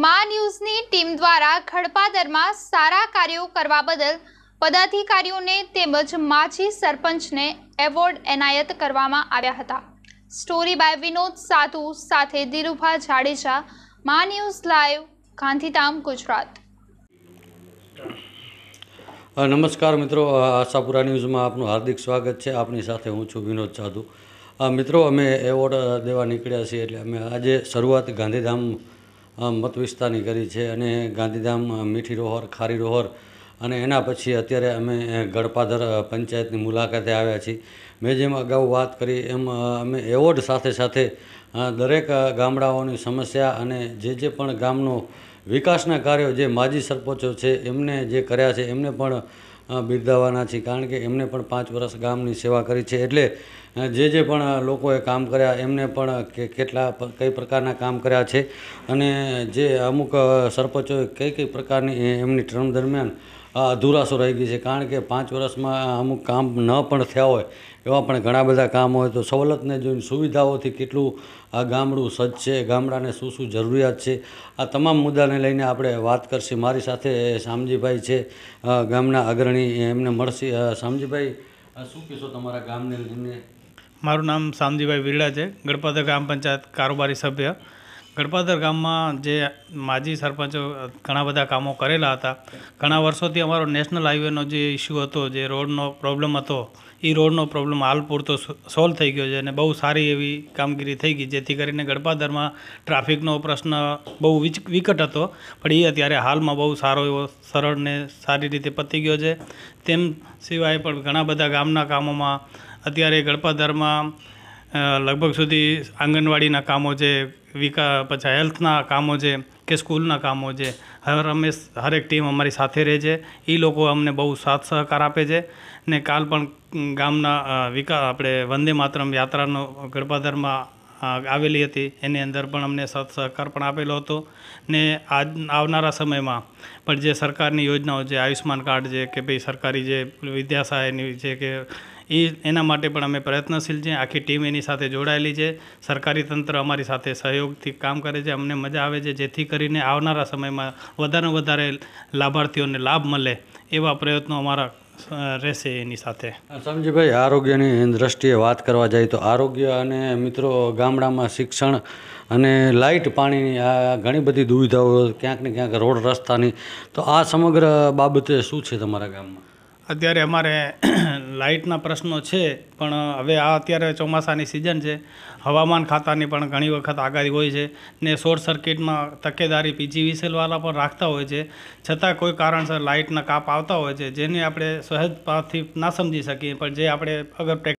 મા ન્યૂઝની ટીમ દ્વારા ખડપાદરમાં સારા કાર્યો કરવા બદલ પદાધિકારીઓને તેમજ માછી સરપંચને એવોર્ડ એનાયત કરવામાં આવ્યા હતા સ્ટોરી બાય વિનોદ સાધુ સાથે ધીરુભા જાડેજા મા ન્યૂઝ લાઈવ ગાંધીધામ ગુજરાત નમસ્કાર મિત્રો આશાપુરા ન્યૂઝમાં આપનું હાર્દિક સ્વાગત છે આપની સાથે હું છું વિનોદ સાધુ મિત્રો અમે એવોર્ડ દેવા નીકળ્યા છીએ એટલે અમે આજે શરૂઆત ગાંધીધામ મત વિસ્તારની કરી છે અને ગાંધીધામ મીઠી રોહર ખારી રોહર અને એના પછી અત્યારે અમે ગડપાધર પંચાયતની મુલાકાતે આવ્યા છીએ મેં જેમ અગાઉ વાત કરી એમ અમે એવોર્ડ સાથે સાથે દરેક ગામડાઓની સમસ્યા અને જે જે પણ ગામનો વિકાસના કાર્યો જે માજી સરપંચો છે એમને જે કર્યા છે એમને પણ બિરદાવવાના છીએ કારણ કે એમને પણ પાંચ વર્ષ ગામની સેવા કરી છે એટલે જે જે પણ લોકોએ કામ કર્યા એમને પણ કેટલા કઈ પ્રકારના કામ કર્યા છે અને જે અમુક સરપંચોએ કઈ કઈ પ્રકારની એમની ટર્મ દરમિયાન અધૂરાશો રહી ગઈ છે કારણ કે પાંચ વર્ષમાં અમુક કામ ન પણ થયા હોય એવા પણ ઘણા બધા કામ હોય તો સવલતને જોઈને સુવિધાઓથી કેટલું આ ગામડું સજ્જ છે ગામડાને શું શું જરૂરિયાત છે આ તમામ મુદ્દાને લઈને આપણે વાત કરશે મારી સાથે શામજીભાઈ છે ગામના અગ્રણી એમને મળશે શામજીભાઈ શું કહેશો તમારા ગામને લઈને મારું નામ શામજીભાઈ વિરડા છે ગણપત ગ્રામ પંચાયત કારોબારી સભ્ય ગડપાદર ગામમાં જે માજી સરપંચો ઘણા બધા કામો કરેલા હતા ઘણા વર્ષોથી અમારો નેશનલ હાઈવેનો જે ઇસ્યુ હતો જે રોડનો પ્રોબ્લેમ હતો એ રોડનો પ્રોબ્લેમ હાલ પૂરતો સોલ્વ થઈ ગયો છે અને બહુ સારી એવી કામગીરી થઈ ગઈ જેથી કરીને ગડપાદરમાં ટ્રાફિકનો પ્રશ્ન બહુ વિકટ હતો પણ એ અત્યારે હાલમાં બહુ સારો એવો સરળ ને સારી રીતે પતી ગયો છે તેમ સિવાય પણ ઘણા બધા ગામના કામોમાં અત્યારે ગડપાદરમાં લગભગ સુધી આંગણવાડીના કામો છે વિકા પછી હેલ્થના કામો છે કે સ્કૂલના કામો છે હર અમે હરેક ટીમ અમારી સાથે રહે છે એ લોકો અમને બહુ સાથ સહકાર આપે છે ને કાલ પણ ગામના વિકા આપણે વંદે માતરમ યાત્રાનો ગડપાધરમાં આવેલી હતી એની અંદર પણ અમને સત સહકાર પણ આપેલો હતો ને આજ આવનારા સમયમાં પણ જે સરકારની યોજનાઓ છે આયુષ્યમાન કાર્ડ છે કે ભાઈ સરકારી જે વિદ્યા સહાયની છે કે એ એના માટે પણ અમે પ્રયત્નશીલ છીએ આખી ટીમ એની સાથે જોડાયેલી છે સરકારી તંત્ર અમારી સાથે સહયોગથી કામ કરે છે અમને મજા આવે છે જેથી કરીને આવનારા સમયમાં વધારે વધારે લાભાર્થીઓને લાભ મળે એવા પ્રયત્નો અમારા રહેશે એની સાથે સમજીભાઈ આરોગ્યની દ્રષ્ટિએ વાત કરવા જાય તો આરોગ્ય અને મિત્રો ગામડામાં શિક્ષણ અને લાઇટ પાણીની આ ઘણી બધી દુવિધાઓ ક્યાંક ને ક્યાંક રોડ રસ્તાની તો આ સમગ્ર બાબતે શું છે તમારા ગામમાં અત્યારે અમારે લાઇટના પ્રશ્નો છે પણ હવે આ અત્યારે ચોમાસાની સિઝન છે હવામાન ખાતાની પણ ઘણી વખત આગાહી હોય છે ને શોર્ટ સર્કિટમાં તકેદારી પીજી પીજીવીસીએલવાળા પણ રાખતા હોય છે છતાં કોઈ કારણસર લાઇટના કાપ આવતા હોય છે જેને આપણે સહેજ પાથી ના સમજી શકીએ પણ જે આપણે અગર